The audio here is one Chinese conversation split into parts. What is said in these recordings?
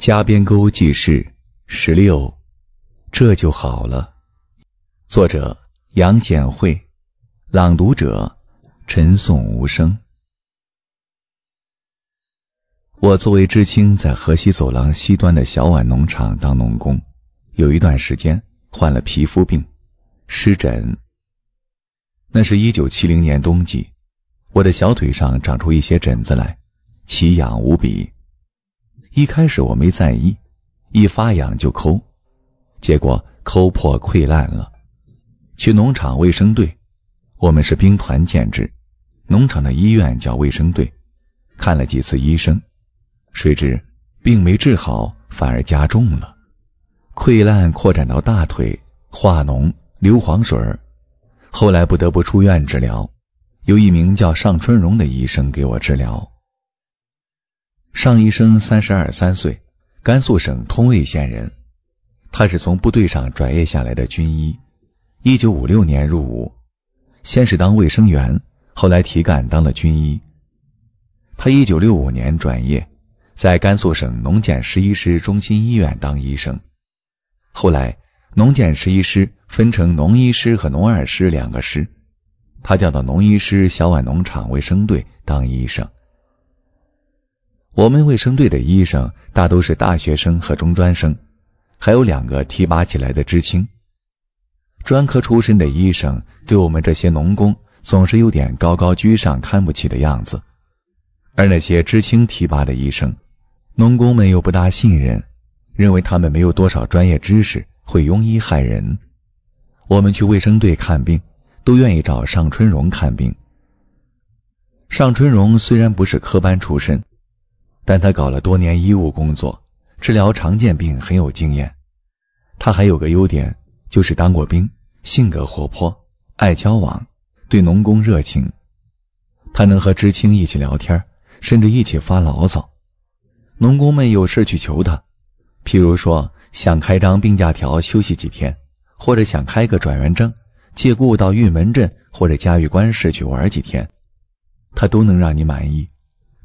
加边沟记事十六，这就好了。作者：杨显惠，朗读者：陈颂无声。我作为知青，在河西走廊西端的小碗农场当农工，有一段时间患了皮肤病，湿疹。那是一九七零年冬季，我的小腿上长出一些疹子来，奇痒无比。一开始我没在意，一发痒就抠，结果抠破溃烂了。去农场卫生队，我们是兵团建制，农场的医院叫卫生队，看了几次医生，谁知病没治好，反而加重了，溃烂扩展到大腿，化脓，硫磺水儿，后来不得不出院治疗，由一名叫尚春荣的医生给我治疗。尚医生三十二三岁，甘肃省通渭县人。他是从部队上转业下来的军医，一九五六年入伍，先是当卫生员，后来提干当了军医。他一九六五年转业，在甘肃省农建十一师中心医院当医生。后来，农建十一师分成农一师和农二师两个师，他调到农一师小碗农场卫生队当医生。我们卫生队的医生大都是大学生和中专生，还有两个提拔起来的知青。专科出身的医生对我们这些农工总是有点高高居上看不起的样子，而那些知青提拔的医生，农工们又不大信任，认为他们没有多少专业知识，会庸医害人。我们去卫生队看病，都愿意找尚春荣看病。尚春荣虽然不是科班出身。但他搞了多年医务工作，治疗常见病很有经验。他还有个优点，就是当过兵，性格活泼，爱交往，对农工热情。他能和知青一起聊天，甚至一起发牢骚。农工们有事去求他，譬如说想开张病假条休息几天，或者想开个转院证，借故到玉门镇或者嘉峪关市去玩几天，他都能让你满意。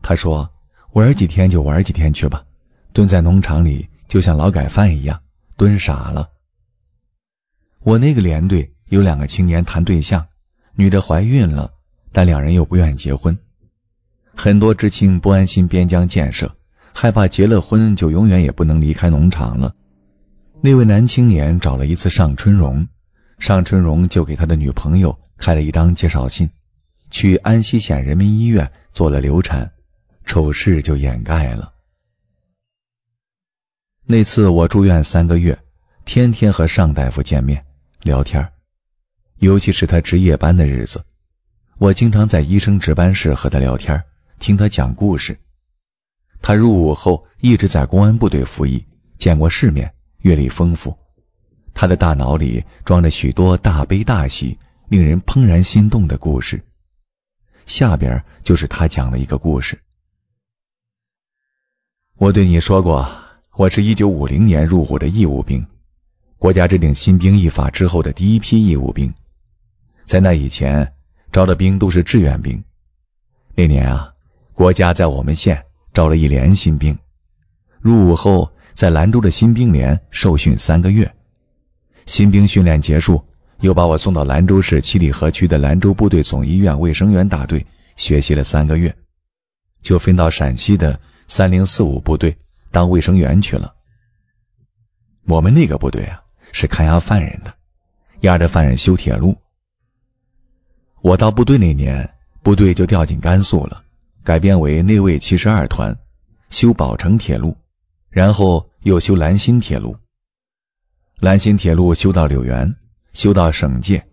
他说。玩几天就玩几天去吧，蹲在农场里就像劳改犯一样，蹲傻了。我那个连队有两个青年谈对象，女的怀孕了，但两人又不愿意结婚。很多知青不安心边疆建设，害怕结了婚就永远也不能离开农场了。那位男青年找了一次尚春荣，尚春荣就给他的女朋友开了一张介绍信，去安溪县人民医院做了流产。丑事就掩盖了。那次我住院三个月，天天和尚大夫见面聊天尤其是他值夜班的日子，我经常在医生值班室和他聊天，听他讲故事。他入伍后一直在公安部队服役，见过世面，阅历丰富，他的大脑里装着许多大悲大喜、令人怦然心动的故事。下边就是他讲的一个故事。我对你说过，我是一九五零年入伍的义务兵，国家制定新兵役法之后的第一批义务兵。在那以前，招的兵都是志愿兵。那年啊，国家在我们县招了一连新兵，入伍后在兰州的新兵连受训三个月，新兵训练结束，又把我送到兰州市七里河区的兰州部队总医院卫生员大队学习了三个月，就分到陕西的。三零四五部队当卫生员去了。我们那个部队啊，是看押犯人的，押着犯人修铁路。我到部队那年，部队就调进甘肃了，改编为内卫七十二团，修宝成铁路，然后又修兰新铁路。兰新铁路修到柳园，修到省界，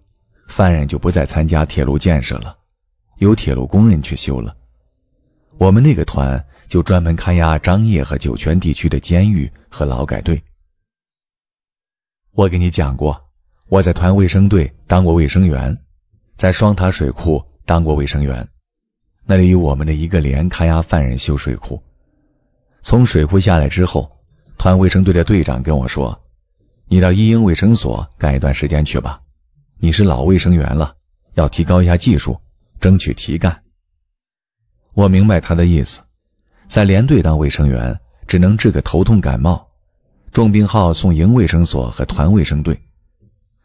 犯人就不再参加铁路建设了，由铁路工人去修了。我们那个团。就专门看押张掖和酒泉地区的监狱和劳改队。我给你讲过，我在团卫生队当过卫生员，在双塔水库当过卫生员，那里有我们的一个连看押犯人修水库。从水库下来之后，团卫生队的队长跟我说：“你到一营卫生所干一段时间去吧，你是老卫生员了，要提高一下技术，争取提干。”我明白他的意思。在连队当卫生员，只能治个头痛感冒，重病号送营卫生所和团卫生队。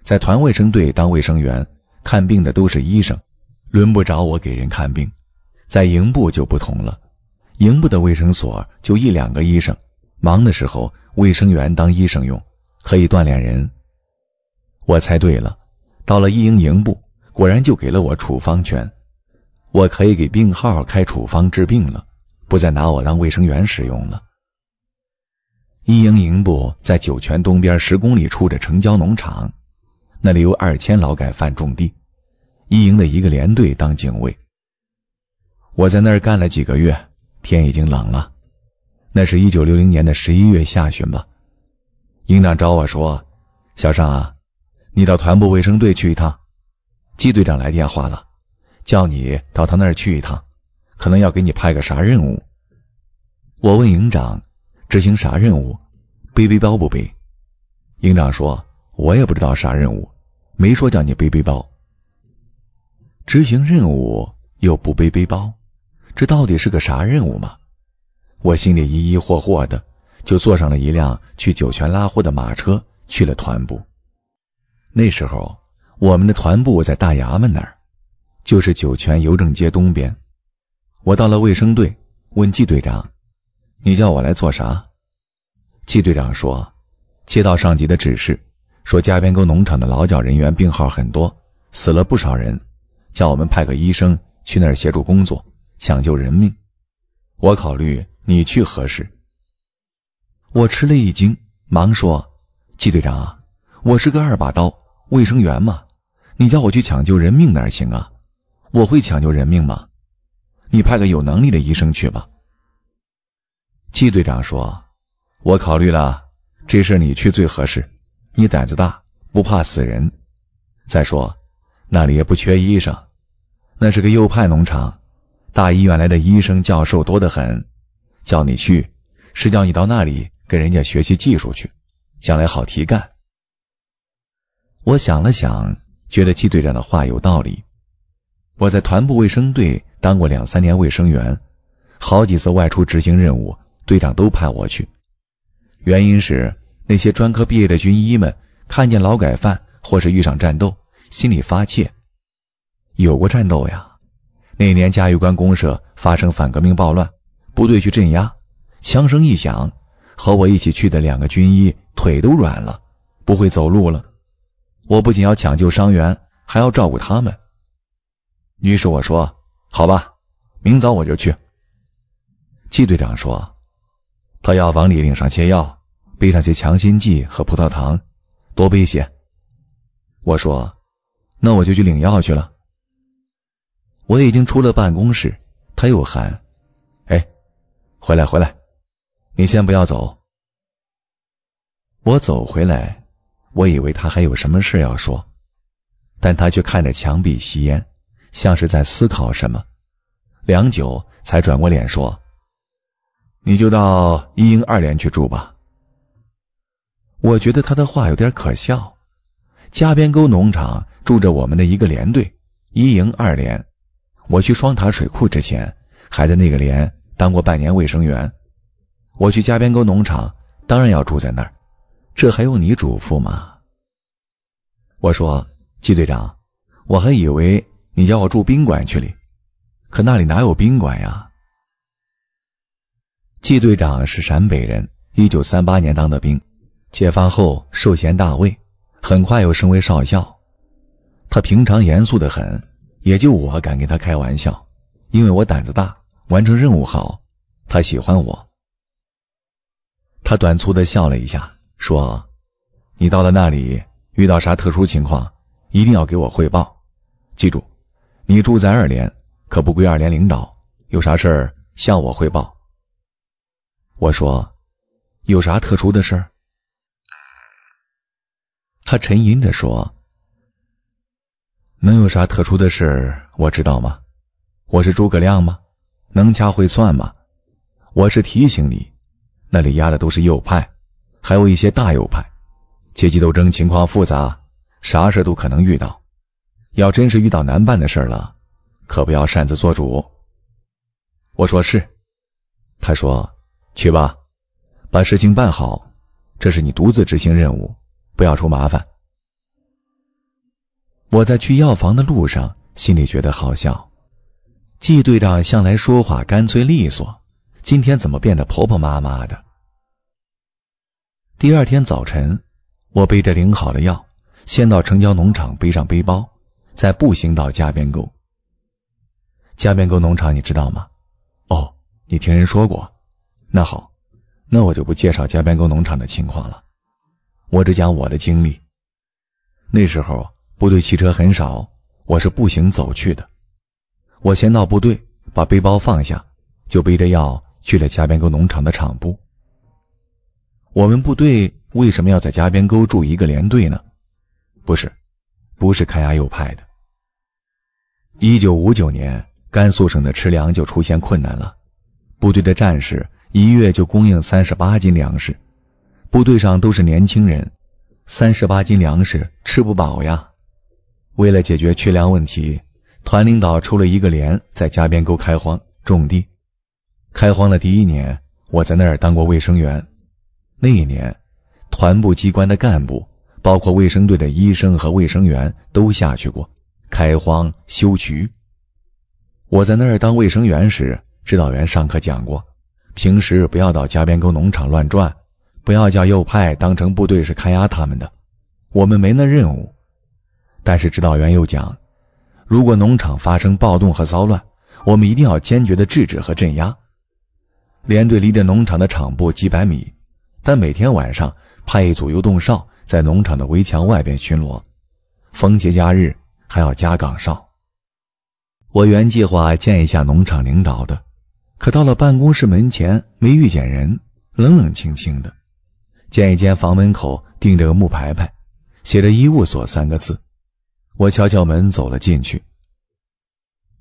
在团卫生队当卫生员，看病的都是医生，轮不着我给人看病。在营部就不同了，营部的卫生所就一两个医生，忙的时候卫生员当医生用，可以锻炼人。我猜对了，到了一营营部，果然就给了我处方权，我可以给病号开处方治病了。不再拿我当卫生员使用了。一营营部在酒泉东边十公里处的城郊农场，那里有二千劳改犯种地，一营的一个连队当警卫。我在那儿干了几个月，天已经冷了，那是一九六零年的十一月下旬吧。营长找我说：“小尚啊，你到团部卫生队去一趟，季队长来电话了，叫你到他那儿去一趟。”可能要给你派个啥任务？我问营长，执行啥任务？背背包不背？营长说，我也不知道啥任务，没说叫你背背包。执行任务又不背背包，这到底是个啥任务嘛？我心里疑疑惑惑的，就坐上了一辆去酒泉拉货的马车，去了团部。那时候我们的团部在大衙门那儿，就是酒泉邮政街东边。我到了卫生队，问季队长：“你叫我来做啥？”季队长说：“接到上级的指示，说加边沟农场的老教人员病号很多，死了不少人，叫我们派个医生去那儿协助工作，抢救人命。”我考虑你去合适，我吃了一惊，忙说：“季队长啊，我是个二把刀，卫生员嘛，你叫我去抢救人命哪行啊？我会抢救人命吗？”你派个有能力的医生去吧。季队长说：“我考虑了，这事你去最合适。你胆子大，不怕死人。再说，那里也不缺医生。那是个右派农场，大医院来的医生、教授多得很。叫你去，是叫你到那里跟人家学习技术去，将来好提干。”我想了想，觉得季队长的话有道理。我在团部卫生队当过两三年卫生员，好几次外出执行任务，队长都派我去。原因是那些专科毕业的军医们看见劳改犯或是遇上战斗，心里发怯。有过战斗呀，那年嘉峪关公社发生反革命暴乱，部队去镇压，枪声一响，和我一起去的两个军医腿都软了，不会走路了。我不仅要抢救伤员，还要照顾他们。于是我说：“好吧，明早我就去。”季队长说：“他要往里领上些药，备上些强心剂和葡萄糖，多备些。”我说：“那我就去领药去了。”我已经出了办公室，他又喊：“哎，回来回来，你先不要走。”我走回来，我以为他还有什么事要说，但他却看着墙壁吸烟。像是在思考什么，良久才转过脸说：“你就到一营二连去住吧。”我觉得他的话有点可笑。加边沟农场住着我们的一个连队，一营二连。我去双塔水库之前，还在那个连当过半年卫生员。我去加边沟农场，当然要住在那儿，这还用你嘱咐吗？我说：“季队长，我还以为……”你叫我住宾馆去哩，可那里哪有宾馆呀？季队长是陕北人，一九三八年当的兵，解放后授衔大尉，很快又升为少校。他平常严肃的很，也就我敢跟他开玩笑，因为我胆子大，完成任务好，他喜欢我。他短促的笑了一下，说：“你到了那里遇到啥特殊情况，一定要给我汇报，记住。”你住在二连，可不归二连领导，有啥事儿向我汇报。我说，有啥特殊的事？他沉吟着说：“能有啥特殊的事？我知道吗？我是诸葛亮吗？能掐会算吗？我是提醒你，那里压的都是右派，还有一些大右派，阶级斗争情况复杂，啥事都可能遇到。”要真是遇到难办的事了，可不要擅自做主。我说是，他说去吧，把事情办好。这是你独自执行任务，不要出麻烦。我在去药房的路上，心里觉得好笑。季队长向来说话干脆利索，今天怎么变得婆婆妈妈的？第二天早晨，我背着领好的药，先到城郊农场背上背包。在步行到加边沟，加边沟农场你知道吗？哦，你听人说过。那好，那我就不介绍加边沟农场的情况了，我只讲我的经历。那时候部队汽车很少，我是步行走去的。我先到部队把背包放下，就背着药去了加边沟农场的场部。我们部队为什么要在加边沟驻一个连队呢？不是。不是看押右派的。一九五九年，甘肃省的吃粮就出现困难了，部队的战士一月就供应三十八斤粮食，部队上都是年轻人，三十八斤粮食吃不饱呀。为了解决缺粮问题，团领导抽了一个连在加边沟开荒种地。开荒的第一年，我在那儿当过卫生员。那一年，团部机关的干部。包括卫生队的医生和卫生员都下去过开荒修渠。我在那儿当卫生员时，指导员上课讲过，平时不要到加边沟农场乱转，不要叫右派当成部队是看押他们的，我们没那任务。但是指导员又讲，如果农场发生暴动和骚乱，我们一定要坚决的制止和镇压。连队离着农场的场部几百米，但每天晚上派一组游动哨。在农场的围墙外边巡逻，逢节假日还要加岗哨。我原计划见一下农场领导的，可到了办公室门前没遇见人，冷冷清清的。见一间房门口钉着个木牌牌，写着“医务所”三个字。我敲敲门走了进去。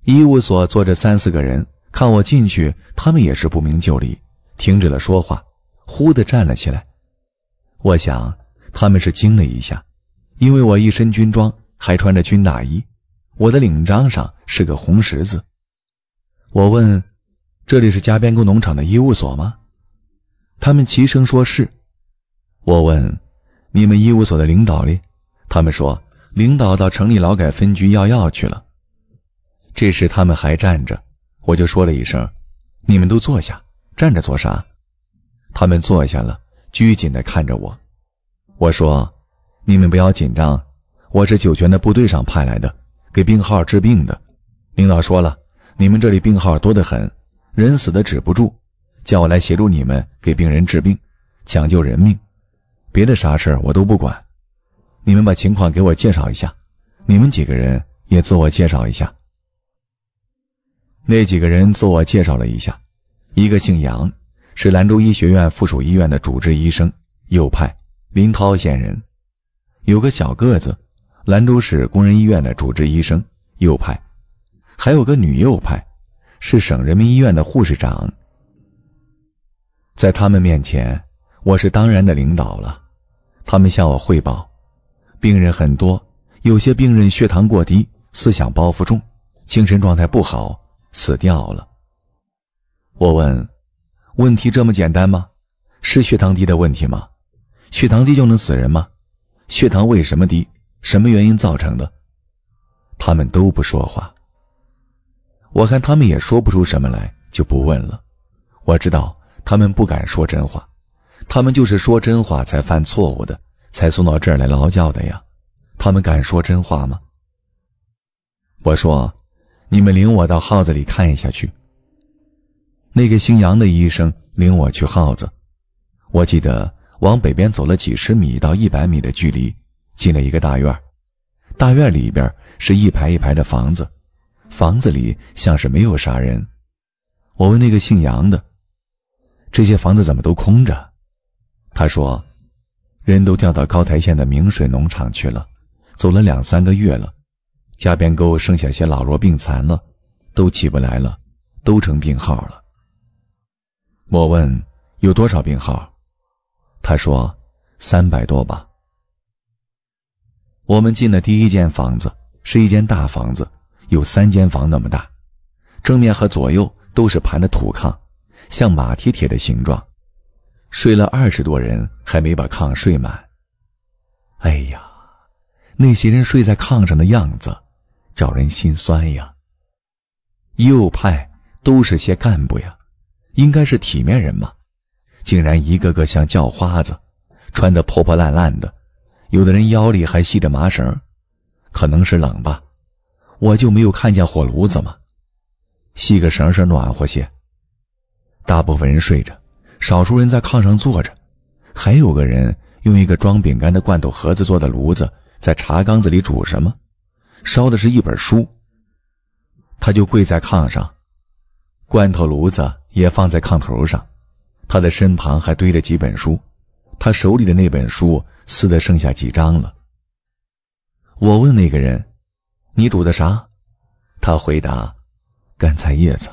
医务所坐着三四个人，看我进去，他们也是不明就里，停止了说话，忽地站了起来。我想。他们是惊了一下，因为我一身军装，还穿着军大衣，我的领章上是个红十字。我问：“这里是加边沟农场的医务所吗？”他们齐声说：“是。”我问：“你们医务所的领导哩？”他们说：“领导到城里劳改分局要药去了。”这时他们还站着，我就说了一声：“你们都坐下，站着做啥？”他们坐下了，拘谨的看着我。我说：“你们不要紧张，我是酒泉的部队上派来的，给病号治病的。领导说了，你们这里病号多得很，人死的止不住，叫我来协助你们给病人治病，抢救人命。别的啥事我都不管。你们把情况给我介绍一下，你们几个人也自我介绍一下。”那几个人自我介绍了一下，一个姓杨，是兰州医学院附属医院的主治医生，右派。林涛县人，有个小个子，兰州市工人医院的主治医生，右派；还有个女右派，是省人民医院的护士长。在他们面前，我是当然的领导了。他们向我汇报，病人很多，有些病人血糖过低，思想包袱重，精神状态不好，死掉了。我问：问题这么简单吗？是血糖低的问题吗？血糖低就能死人吗？血糖为什么低？什么原因造成的？他们都不说话。我看他们也说不出什么来，就不问了。我知道他们不敢说真话，他们就是说真话才犯错误的，才送到这儿来劳教的呀。他们敢说真话吗？我说，你们领我到号子里看一下去。那个姓杨的医生领我去号子，我记得。往北边走了几十米到一百米的距离，进了一个大院。大院里边是一排一排的房子，房子里像是没有啥人。我问那个姓杨的：“这些房子怎么都空着？”他说：“人都调到高台县的明水农场去了，走了两三个月了。家边沟剩下些老弱病残了，都起不来了，都成病号了。”我问：“有多少病号？”他说：“三百多吧。”我们进的第一间房子是一间大房子，有三间房那么大，正面和左右都是盘着土炕，像马蹄铁的形状。睡了二十多人还没把炕睡满。哎呀，那些人睡在炕上的样子，叫人心酸呀。右派都是些干部呀，应该是体面人嘛。竟然一个个像叫花子，穿的破破烂烂的，有的人腰里还系着麻绳，可能是冷吧？我就没有看见火炉子吗？系个绳绳暖和些。大部分人睡着，少数人在炕上坐着，还有个人用一个装饼干的罐头盒子做的炉子，在茶缸子里煮什么？烧的是一本书。他就跪在炕上，罐头炉子也放在炕头上。他的身旁还堆着几本书，他手里的那本书撕的剩下几张了。我问那个人：“你赌的啥？”他回答：“干菜叶子。”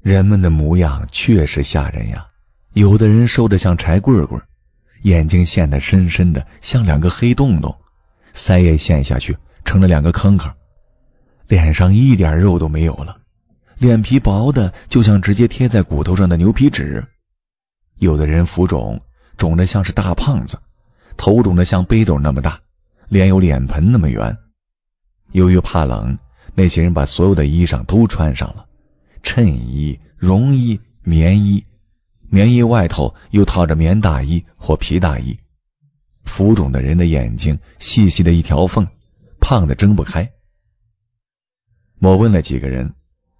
人们的模样确实吓人呀，有的人瘦的像柴棍棍，眼睛陷的深深的，像两个黑洞洞，腮也陷下去，成了两个坑坑，脸上一点肉都没有了。脸皮薄的就像直接贴在骨头上的牛皮纸，有的人浮肿，肿的像是大胖子，头肿的像杯斗那么大，脸有脸盆那么圆。由于怕冷，那些人把所有的衣裳都穿上了，衬衣、绒衣、棉衣，棉衣外头又套着棉大衣或皮大衣。浮肿的人的眼睛细细的一条缝，胖的睁不开。我问了几个人。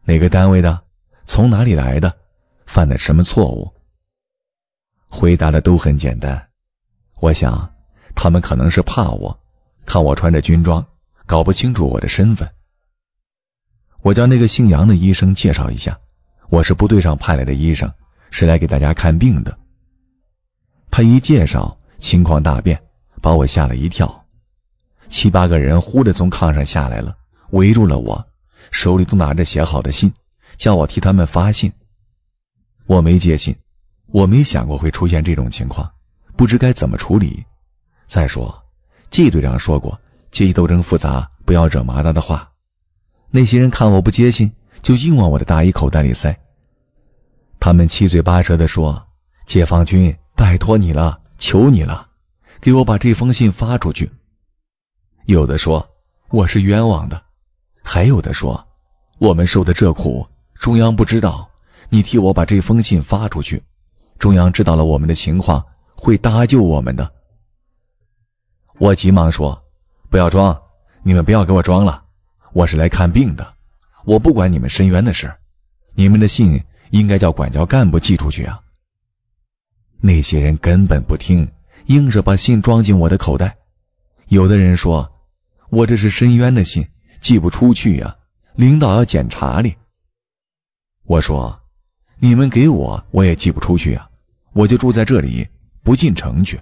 哪个单位的？从哪里来的？犯的什么错误？回答的都很简单。我想他们可能是怕我，看我穿着军装，搞不清楚我的身份。我叫那个姓杨的医生介绍一下，我是部队上派来的医生，是来给大家看病的。他一介绍，情况大变，把我吓了一跳。七八个人忽的从炕上下来了，围住了我。手里都拿着写好的信，叫我替他们发信。我没接信，我没想过会出现这种情况，不知该怎么处理。再说，季队长说过阶级斗争复杂，不要惹麻烦的话。那些人看我不接信，就硬往我的大衣口袋里塞。他们七嘴八舌的说：“解放军，拜托你了，求你了，给我把这封信发出去。”有的说我是冤枉的。还有的说，我们受的这苦，中央不知道。你替我把这封信发出去，中央知道了我们的情况，会搭救我们的。我急忙说：“不要装，你们不要给我装了。我是来看病的，我不管你们申冤的事。你们的信应该叫管教干部寄出去啊。”那些人根本不听，硬是把信装进我的口袋。有的人说：“我这是申冤的信。”寄不出去呀，领导要检查哩。我说：“你们给我，我也寄不出去啊！我就住在这里，不进城去。”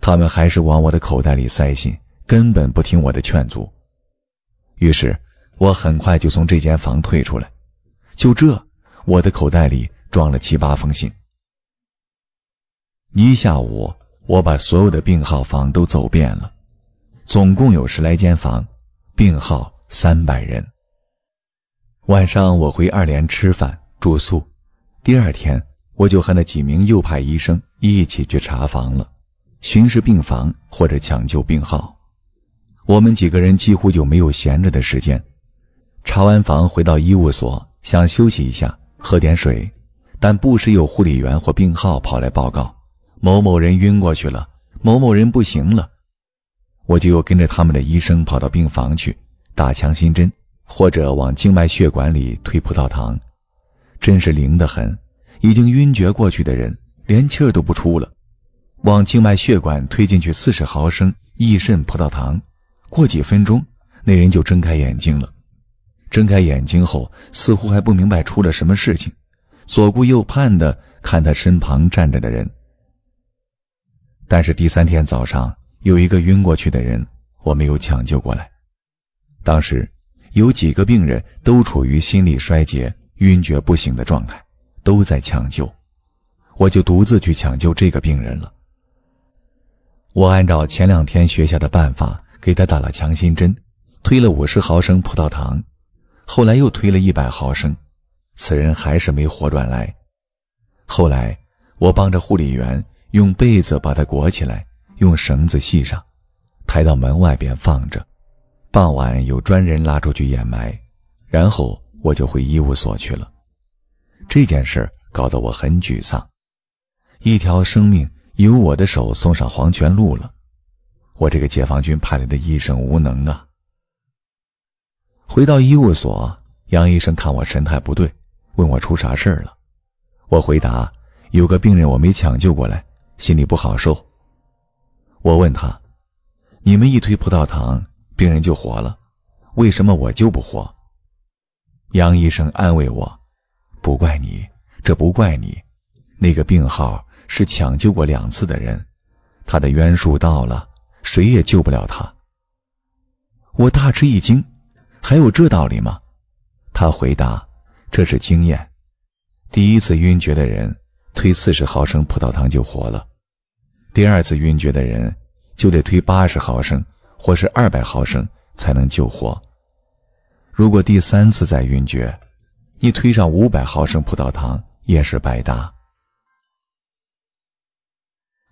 他们还是往我的口袋里塞信，根本不听我的劝阻。于是，我很快就从这间房退出来。就这，我的口袋里装了七八封信。一下午，我把所有的病号房都走遍了，总共有十来间房。病号三百人。晚上我回二连吃饭住宿，第二天我就和那几名右派医生一起去查房了，巡视病房或者抢救病号。我们几个人几乎就没有闲着的时间。查完房回到医务所，想休息一下，喝点水，但不时有护理员或病号跑来报告：某某人晕过去了，某某人不行了。我就又跟着他们的医生跑到病房去打强心针，或者往静脉血管里推葡萄糖，真是灵得很。已经晕厥过去的人，连气儿都不出了，往静脉血管推进去四十毫升益肾葡萄糖，过几分钟，那人就睁开眼睛了。睁开眼睛后，似乎还不明白出了什么事情，左顾右盼的看他身旁站着的人。但是第三天早上。有一个晕过去的人，我没有抢救过来。当时有几个病人都处于心力衰竭、晕厥不醒的状态，都在抢救，我就独自去抢救这个病人了。我按照前两天学下的办法，给他打了强心针，推了五十毫升葡萄糖，后来又推了一百毫升，此人还是没活转来。后来我帮着护理员用被子把他裹起来。用绳子系上，抬到门外边放着。傍晚有专人拉出去掩埋，然后我就回医务所去了。这件事搞得我很沮丧，一条生命由我的手送上黄泉路了。我这个解放军派来的医生无能啊！回到医务所，杨医生看我神态不对，问我出啥事了。我回答有个病人我没抢救过来，心里不好受。我问他：“你们一推葡萄糖，病人就活了，为什么我就不活？”杨医生安慰我：“不怪你，这不怪你。那个病号是抢救过两次的人，他的冤数到了，谁也救不了他。”我大吃一惊：“还有这道理吗？”他回答：“这是经验。第一次晕厥的人，推四十毫升葡萄糖就活了。”第二次晕厥的人就得推八十毫升或是二百毫升才能救活，如果第三次再晕厥，你推上五百毫升葡萄糖也是白搭。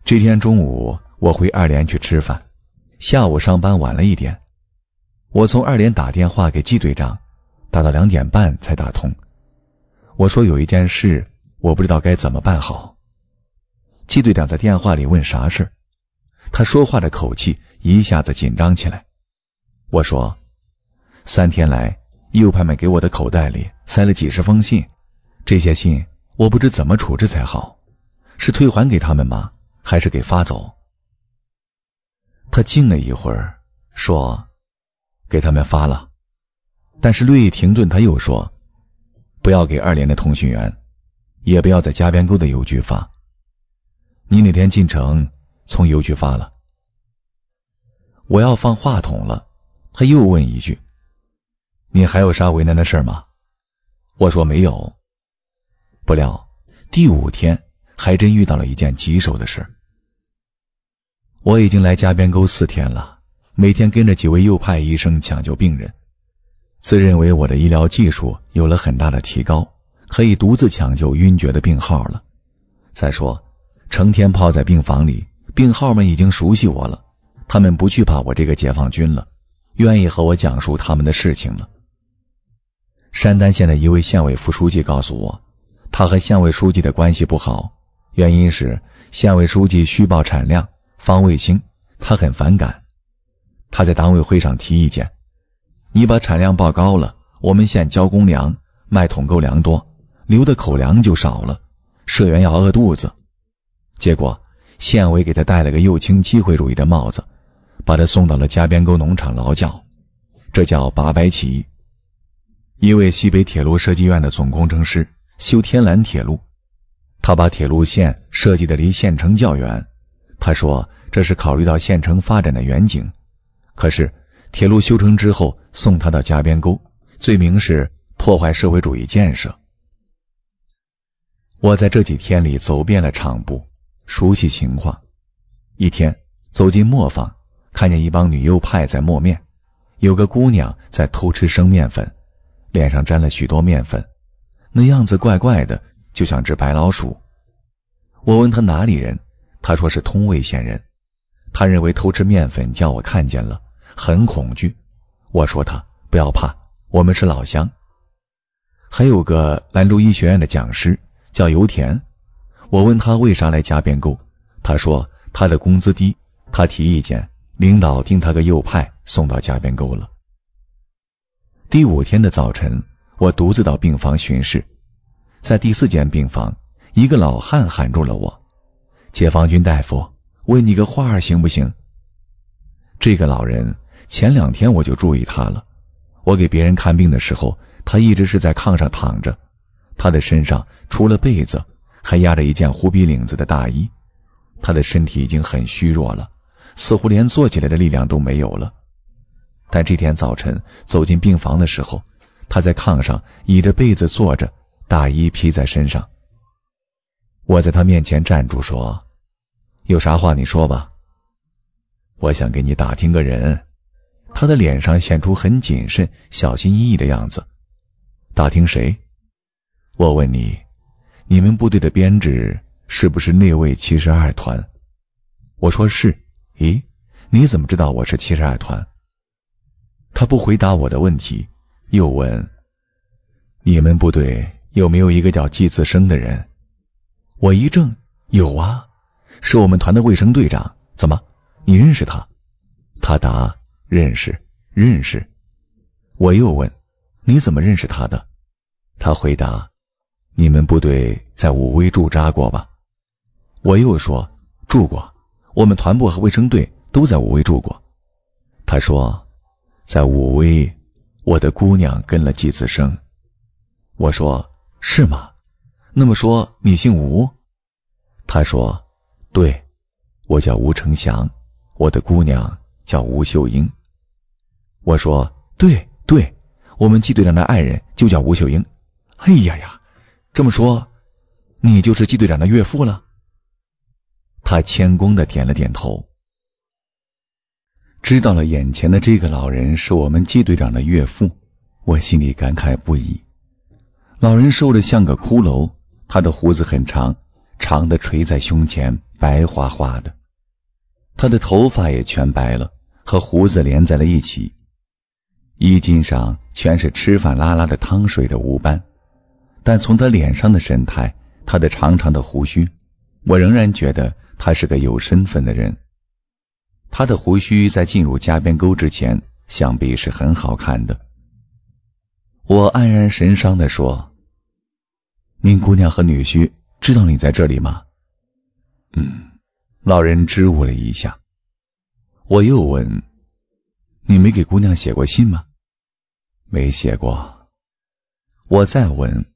这天中午我回二连去吃饭，下午上班晚了一点，我从二连打电话给季队长，打到两点半才打通。我说有一件事我不知道该怎么办好。季队长在电话里问啥事他说话的口气一下子紧张起来。我说：“三天来，右派们给我的口袋里塞了几十封信，这些信我不知怎么处置才好，是退还给他们吗？还是给发走？”他静了一会儿，说：“给他们发了。”但是略一停顿，他又说：“不要给二连的通讯员，也不要在加边沟的邮局发。”你哪天进城？从邮局发了。我要放话筒了。他又问一句：“你还有啥为难的事吗？”我说没有。不料第五天还真遇到了一件棘手的事。我已经来加边沟四天了，每天跟着几位右派医生抢救病人，自认为我的医疗技术有了很大的提高，可以独自抢救晕厥的病号了。再说。成天泡在病房里，病号们已经熟悉我了，他们不惧怕我这个解放军了，愿意和我讲述他们的事情了。山丹县的一位县委副书记告诉我，他和县委书记的关系不好，原因是县委书记虚报产量，方卫星，他很反感。他在党委会上提意见：“你把产量报高了，我们县交公粮、卖统购粮多，留的口粮就少了，社员要饿肚子。”结果县委给他戴了个右倾机会主义的帽子，把他送到了夹边沟农场劳教。这叫“拔白旗。一位西北铁路设计院的总工程师修天兰铁路，他把铁路线设计的离县城较远。他说这是考虑到县城发展的远景。可是铁路修成之后，送他到夹边沟，罪名是破坏社会主义建设。我在这几天里走遍了厂部。熟悉情况，一天走进磨坊，看见一帮女右派在磨面，有个姑娘在偷吃生面粉，脸上沾了许多面粉，那样子怪怪的，就像只白老鼠。我问她哪里人，她说是通渭县人。他认为偷吃面粉叫我看见了，很恐惧。我说他不要怕，我们是老乡。还有个兰州医学院的讲师叫油田。我问他为啥来加边沟，他说他的工资低，他提意见，领导定他个右派送到加边沟了。第五天的早晨，我独自到病房巡视，在第四间病房，一个老汉喊住了我：“解放军大夫，问你个话儿行不行？”这个老人前两天我就注意他了，我给别人看病的时候，他一直是在炕上躺着，他的身上除了被子。还压着一件狐皮领子的大衣，他的身体已经很虚弱了，似乎连坐起来的力量都没有了。但这天早晨走进病房的时候，他在炕上倚着被子坐着，大衣披在身上。我在他面前站住，说：“有啥话你说吧，我想给你打听个人。”他的脸上显出很谨慎、小心翼翼的样子。打听谁？我问你。你们部队的编制是不是内卫七十二团？我说是。咦，你怎么知道我是七十二团？他不回答我的问题，又问：“你们部队有没有一个叫季自生的人？”我一怔：“有啊，是我们团的卫生队长。怎么，你认识他？”他答：“认识，认识。”我又问：“你怎么认识他的？”他回答。你们部队在武威驻扎过吧？我又说住过，我们团部和卫生队都在武威住过。他说，在武威，我的姑娘跟了季子生。我说是吗？那么说你姓吴？他说对，我叫吴成祥，我的姑娘叫吴秀英。我说对对，我们季队长的爱人就叫吴秀英。哎呀呀！这么说，你就是季队长的岳父了。他谦恭的点了点头。知道了眼前的这个老人是我们季队长的岳父，我心里感慨不已。老人瘦的像个骷髅，他的胡子很长，长的垂在胸前，白花花的。他的头发也全白了，和胡子连在了一起，衣襟上全是吃饭拉拉的汤水的污斑。但从他脸上的神态，他的长长的胡须，我仍然觉得他是个有身份的人。他的胡须在进入夹边沟之前，想必是很好看的。我黯然神伤的说：“您姑娘和女婿知道你在这里吗？”嗯，老人支吾了一下。我又问：“你没给姑娘写过信吗？”“没写过。”我再问。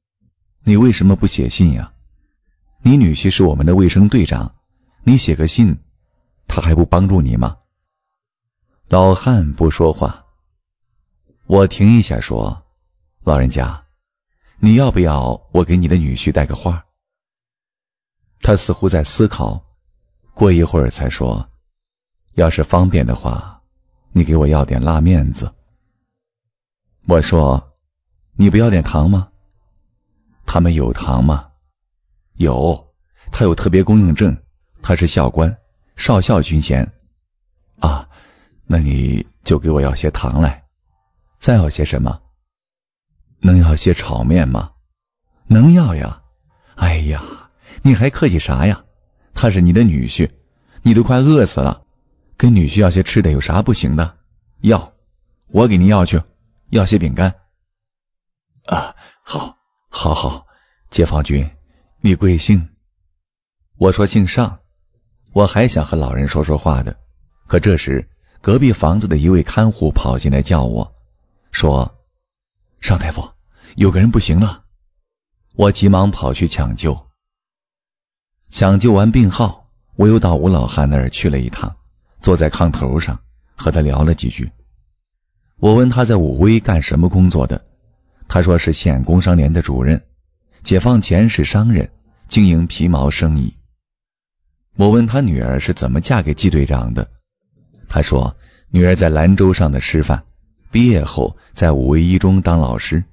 你为什么不写信呀？你女婿是我们的卫生队长，你写个信，他还不帮助你吗？老汉不说话。我停一下说，老人家，你要不要我给你的女婿带个话？他似乎在思考，过一会儿才说，要是方便的话，你给我要点辣面子。我说，你不要点糖吗？他们有糖吗？有，他有特别供应证，他是校官，少校军衔。啊，那你就给我要些糖来。再要些什么？能要些炒面吗？能要呀。哎呀，你还客气啥呀？他是你的女婿，你都快饿死了，跟女婿要些吃的有啥不行的？要，我给您要去，要些饼干。啊，好。好好，解放军，你贵姓？我说姓尚，我还想和老人说说话的。可这时，隔壁房子的一位看护跑进来叫我，说：“尚大夫，有个人不行了。”我急忙跑去抢救。抢救完病号，我又到吴老汉那儿去了一趟，坐在炕头上和他聊了几句。我问他在武威干什么工作的。他说是县工商联的主任，解放前是商人，经营皮毛生意。我问他女儿是怎么嫁给季队长的，他说女儿在兰州上的师范，毕业后在五位一中当老师，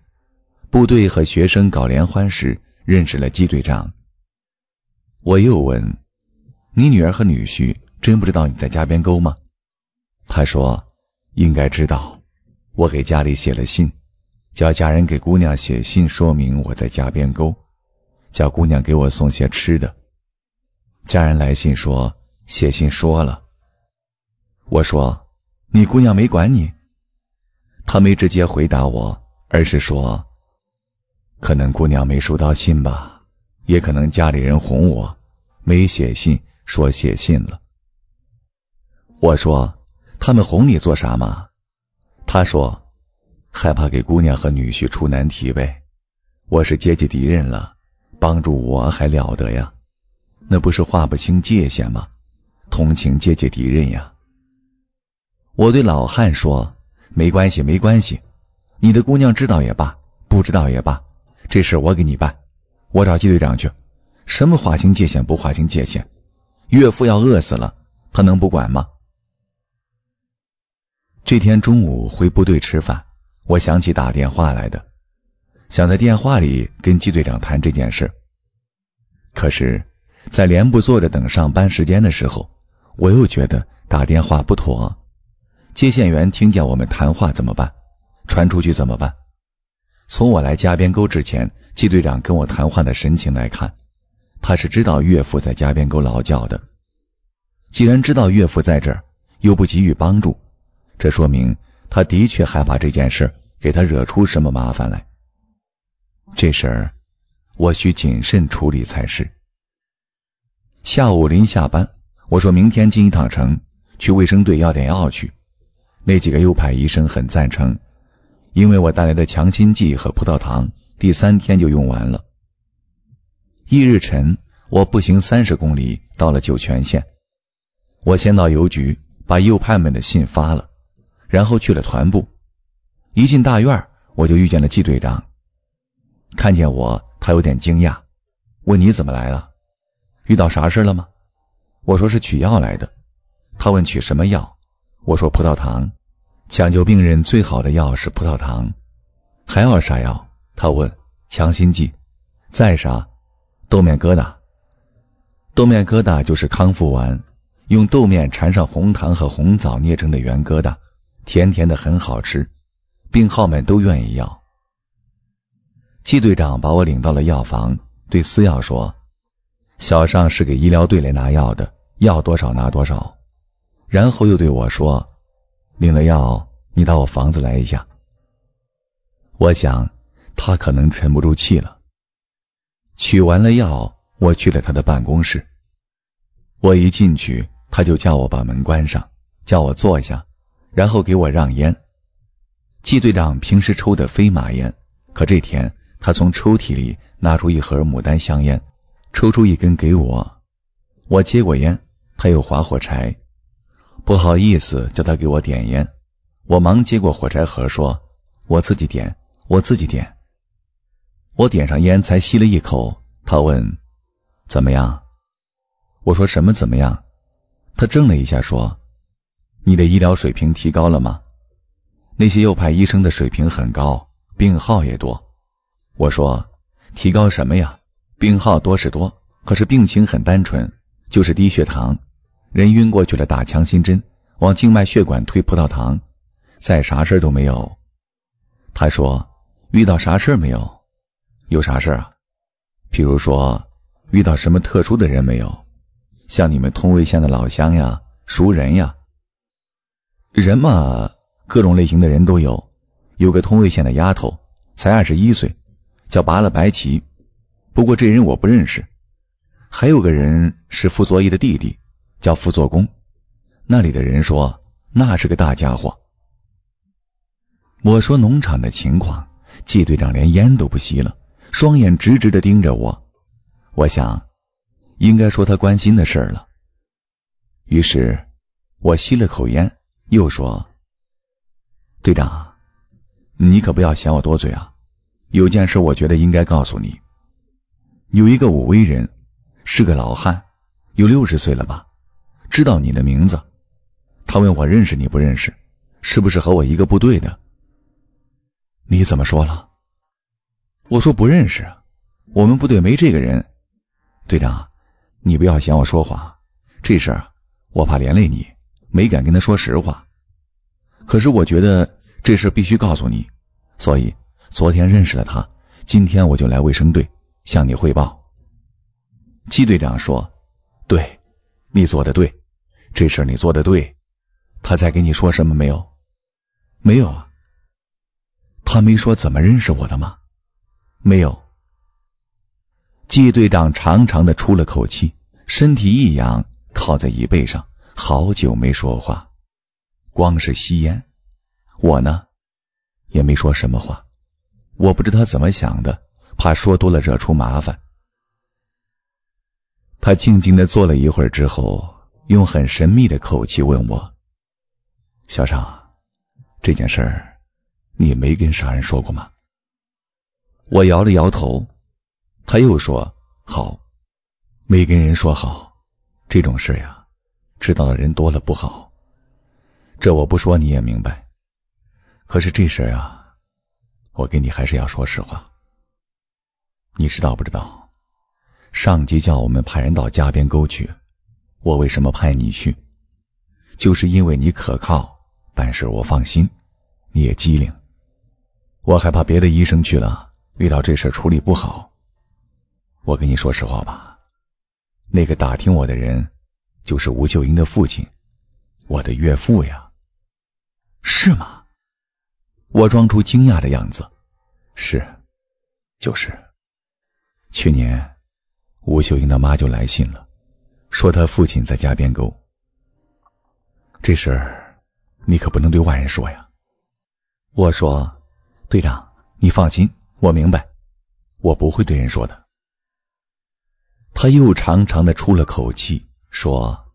部队和学生搞联欢时认识了季队长。我又问你女儿和女婿真不知道你在加边沟吗？他说应该知道，我给家里写了信。叫家人给姑娘写信说明我在家边沟，叫姑娘给我送些吃的。家人来信说写信说了。我说你姑娘没管你，他没直接回答我，而是说可能姑娘没收到信吧，也可能家里人哄我没写信说写信了。我说他们哄你做啥嘛？他说。害怕给姑娘和女婿出难题呗？我是阶级敌人了，帮助我还了得呀？那不是划不清界限吗？同情阶级敌人呀？我对老汉说：“没关系，没关系，你的姑娘知道也罢，不知道也罢，这事我给你办。我找季队长去。什么划清界限不划清界限？岳父要饿死了，他能不管吗？”这天中午回部队吃饭。我想起打电话来的，想在电话里跟季队长谈这件事。可是，在连部坐着等上班时间的时候，我又觉得打电话不妥。接线员听见我们谈话怎么办？传出去怎么办？从我来加边沟之前，季队长跟我谈话的神情来看，他是知道岳父在加边沟劳教的。既然知道岳父在这儿，又不给予帮助，这说明……他的确害怕这件事给他惹出什么麻烦来。这事儿我需谨慎处理才是。下午临下班，我说明天进一趟城，去卫生队要点药去。那几个右派医生很赞成，因为我带来的强心剂和葡萄糖第三天就用完了。翌日晨，我步行三十公里到了酒泉县，我先到邮局把右派们的信发了。然后去了团部，一进大院，我就遇见了季队长。看见我，他有点惊讶，问：“你怎么来了？遇到啥事了吗？”我说：“是取药来的。”他问：“取什么药？”我说：“葡萄糖，抢救病人最好的药是葡萄糖。”还要啥药？他问：“强心剂，再啥？豆面疙瘩。豆面疙瘩就是康复丸，用豆面缠上红糖和红枣捏成的圆疙瘩。”甜甜的，很好吃，病号们都愿意要。季队长把我领到了药房，对司药说：“小尚是给医疗队来拿药的，要多少拿多少。”然后又对我说：“领了药，你到我房子来一下。”我想他可能沉不住气了。取完了药，我去了他的办公室。我一进去，他就叫我把门关上，叫我坐下。然后给我让烟，季队长平时抽的飞马烟，可这天他从抽屉里拿出一盒牡丹香烟，抽出一根给我。我接过烟，他又划火柴，不好意思叫他给我点烟，我忙接过火柴盒说：“我自己点，我自己点。”我点上烟才吸了一口，他问：“怎么样？”我说：“什么怎么样？”他怔了一下说。你的医疗水平提高了吗？那些右派医生的水平很高，病号也多。我说提高什么呀？病号多是多，可是病情很单纯，就是低血糖，人晕过去了，打强心针，往静脉血管推葡萄糖，再啥事儿都没有。他说遇到啥事儿没有？有啥事儿啊？譬如说遇到什么特殊的人没有？像你们通渭县的老乡呀、熟人呀。人嘛，各种类型的人都有。有个通渭县的丫头，才二十一岁，叫拔了白旗。不过这人我不认识。还有个人是傅作义的弟弟，叫傅作公。那里的人说，那是个大家伙。我说农场的情况，季队长连烟都不吸了，双眼直直的盯着我。我想，应该说他关心的事了。于是，我吸了口烟。又说：“队长，你可不要嫌我多嘴啊！有件事我觉得应该告诉你，有一个武威人，是个老汉，有六十岁了吧？知道你的名字，他问我认识你不认识，是不是和我一个部队的？你怎么说了？我说不认识，我们部队没这个人。队长，你不要嫌我说谎，这事儿我怕连累你。”没敢跟他说实话，可是我觉得这事必须告诉你，所以昨天认识了他，今天我就来卫生队向你汇报。季队长说：“对你做的对，这事你做的对。”他再给你说什么没有？没有啊。他没说怎么认识我的吗？没有。季队长长长的出了口气，身体一仰，靠在椅背上。好久没说话，光是吸烟。我呢，也没说什么话。我不知他怎么想的，怕说多了惹出麻烦。他静静的坐了一会儿之后，用很神秘的口气问我：“小尚，这件事儿你没跟啥人说过吗？”我摇了摇头。他又说：“好，没跟人说好，这种事呀。”知道的人多了不好，这我不说你也明白。可是这事啊，我跟你还是要说实话。你知道不知道？上级叫我们派人到加边沟去，我为什么派你去？就是因为你可靠，办事我放心。你也机灵，我害怕别的医生去了，遇到这事处理不好。我跟你说实话吧，那个打听我的人。就是吴秀英的父亲，我的岳父呀，是吗？我装出惊讶的样子。是，就是。去年吴秀英的妈就来信了，说她父亲在家边沟。这事儿你可不能对外人说呀。我说，队长，你放心，我明白，我不会对人说的。他又长长的出了口气。说，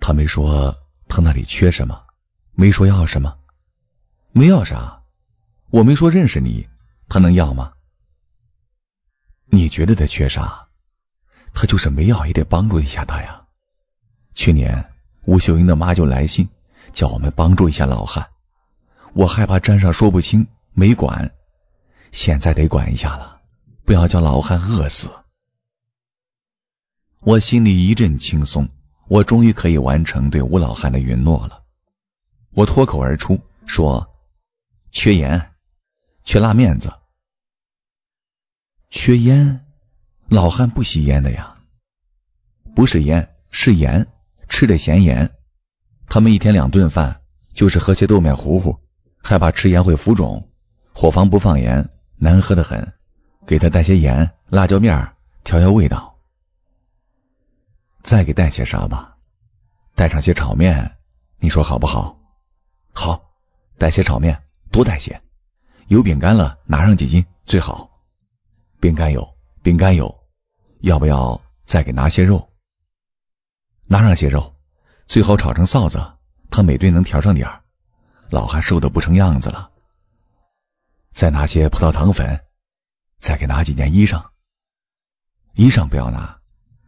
他没说他那里缺什么，没说要什么，没要啥。我没说认识你，他能要吗？你觉得他缺啥？他就是没要，也得帮助一下他呀。去年吴秀英的妈就来信，叫我们帮助一下老汉。我害怕沾上说不清，没管。现在得管一下了，不要叫老汉饿死。我心里一阵轻松，我终于可以完成对吴老汉的允诺了。我脱口而出说：“缺盐，缺辣面子，缺烟。老汉不吸烟的呀，不是烟是盐，吃的咸盐。他们一天两顿饭就是喝些豆面糊糊，害怕吃盐会浮肿。伙房不放盐，难喝的很。给他带些盐、辣椒面调调味道。”再给带些啥吧，带上些炒面，你说好不好？好，带些炒面，多带些。有饼干了，拿上几斤最好。饼干有，饼干有。要不要再给拿些肉？拿上些肉，最好炒成臊子，他每顿能调上点儿。老汉瘦的不成样子了，再拿些葡萄糖粉，再给拿几件衣裳。衣裳不要拿，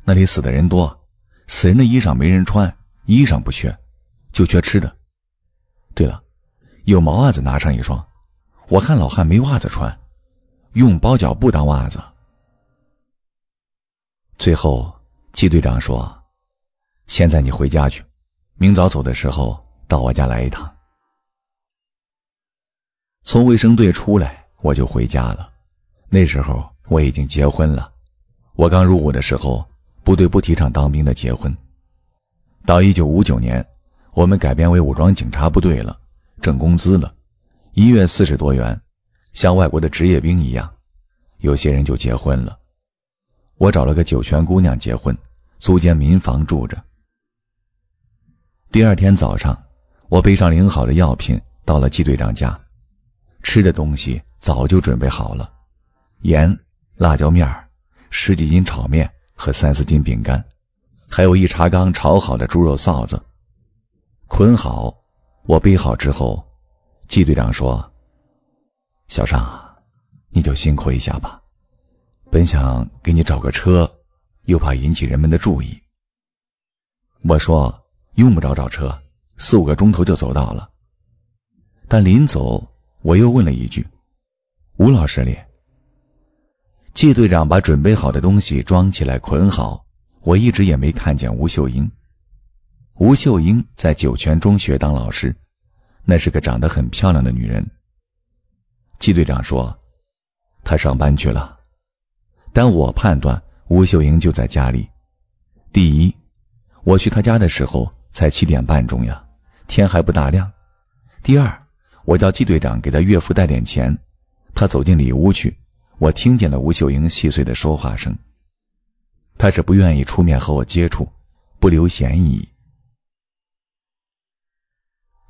那里死的人多。死人的衣裳没人穿，衣裳不缺，就缺吃的。对了，有毛袜子拿上一双。我看老汉没袜子穿，用包脚布当袜子。最后，季队长说：“现在你回家去，明早走的时候到我家来一趟。”从卫生队出来，我就回家了。那时候我已经结婚了。我刚入伍的时候。部队不提倡当兵的结婚。到一九五九年，我们改编为武装警察部队了，挣工资了，一月四十多元，像外国的职业兵一样，有些人就结婚了。我找了个酒泉姑娘结婚，租间民房住着。第二天早上，我背上领好的药品，到了季队长家，吃的东西早就准备好了，盐、辣椒面十几斤炒面。和三四斤饼干，还有一茶缸炒好的猪肉臊子，捆好我背好之后，季队长说：“小尚，你就辛苦一下吧。”本想给你找个车，又怕引起人们的注意。我说：“用不着找车，四五个钟头就走到了。”但临走我又问了一句：“吴老师里？”季队长把准备好的东西装起来，捆好。我一直也没看见吴秀英。吴秀英在酒泉中学当老师，那是个长得很漂亮的女人。季队长说，她上班去了。但我判断吴秀英就在家里。第一，我去她家的时候才七点半钟呀，天还不大亮。第二，我叫季队长给她岳父带点钱，他走进里屋去。我听见了吴秀英细碎的说话声，她是不愿意出面和我接触，不留嫌疑。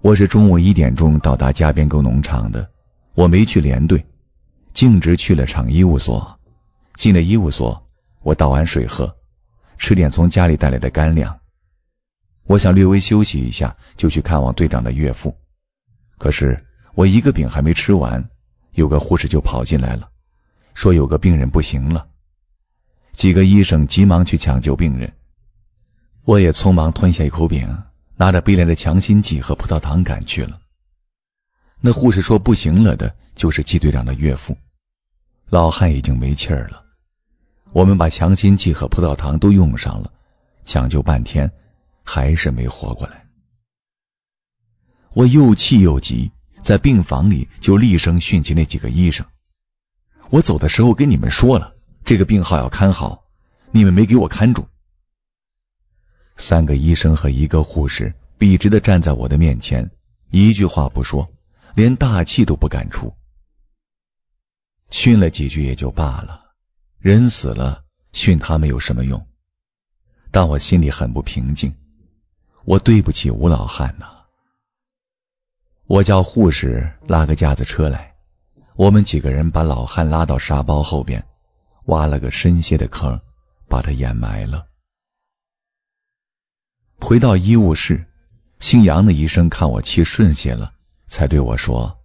我是中午一点钟到达加边沟农场的，我没去连队，径直去了厂医务所。进了医务所，我倒碗水喝，吃点从家里带来的干粮。我想略微休息一下，就去看望队长的岳父。可是我一个饼还没吃完，有个护士就跑进来了。说有个病人不行了，几个医生急忙去抢救病人，我也匆忙吞下一口饼，拿着备来的强心剂和葡萄糖赶去了。那护士说不行了的就是季队长的岳父，老汉已经没气儿了。我们把强心剂和葡萄糖都用上了，抢救半天还是没活过来。我又气又急，在病房里就厉声训斥那几个医生。我走的时候跟你们说了，这个病号要看好，你们没给我看住。三个医生和一个护士笔直的站在我的面前，一句话不说，连大气都不敢出。训了几句也就罢了，人死了训他们有什么用？但我心里很不平静，我对不起吴老汉呐。我叫护士拉个架子车来。我们几个人把老汉拉到沙包后边，挖了个深些的坑，把他掩埋了。回到医务室，姓杨的医生看我气顺些了，才对我说：“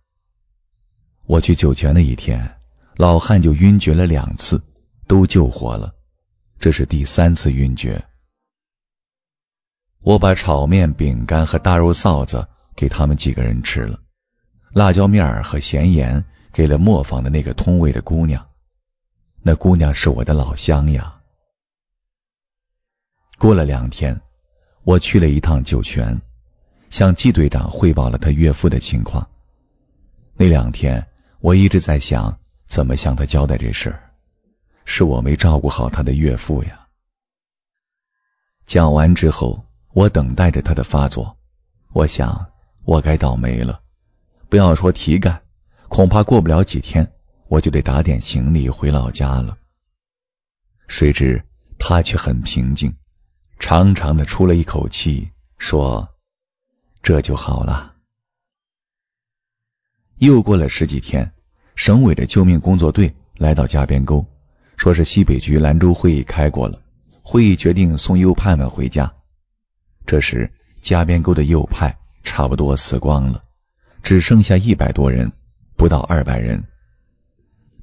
我去酒泉的一天，老汉就晕厥了两次，都救活了。这是第三次晕厥。”我把炒面、饼干和大肉臊子给他们几个人吃了，辣椒面和咸盐。给了磨坊的那个通渭的姑娘，那姑娘是我的老乡呀。过了两天，我去了一趟酒泉，向季队长汇报了他岳父的情况。那两天我一直在想怎么向他交代这事儿，是我没照顾好他的岳父呀。讲完之后，我等待着他的发作，我想我该倒霉了，不要说体感。恐怕过不了几天，我就得打点行李回老家了。谁知他却很平静，长长的出了一口气，说：“这就好了。”又过了十几天，省委的救命工作队来到加边沟，说是西北局兰州会议开过了，会议决定送右派们回家。这时加边沟的右派差不多死光了，只剩下一百多人。不到二百人。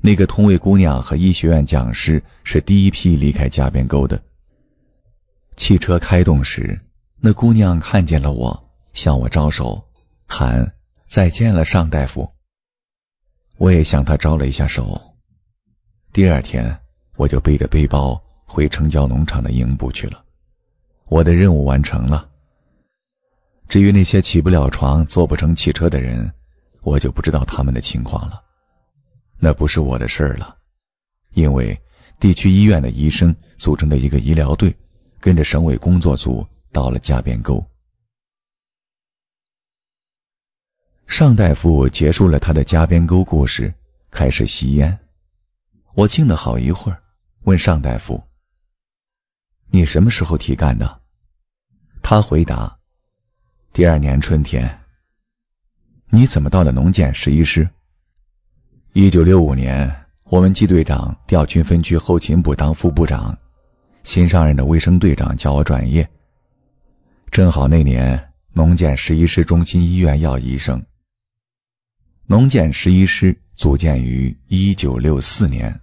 那个通卫姑娘和医学院讲师是第一批离开嘉边沟的。汽车开动时，那姑娘看见了我，向我招手，喊：“再见了，尚大夫。”我也向她招了一下手。第二天，我就背着背包回城郊农场的营部去了。我的任务完成了。至于那些起不了床、坐不成汽车的人，我就不知道他们的情况了，那不是我的事儿了，因为地区医院的医生组成了一个医疗队，跟着省委工作组到了加边沟。尚大夫结束了他的加边沟故事，开始吸烟。我静了好一会儿，问尚大夫：“你什么时候提干的？”他回答：“第二年春天。”你怎么到了农建十一师？一九六五年，我们季队长调军分区后勤部当副部长，新上任的卫生队长叫我转业，正好那年农建十一师中心医院要医生。农建十一师组建于一九六四年。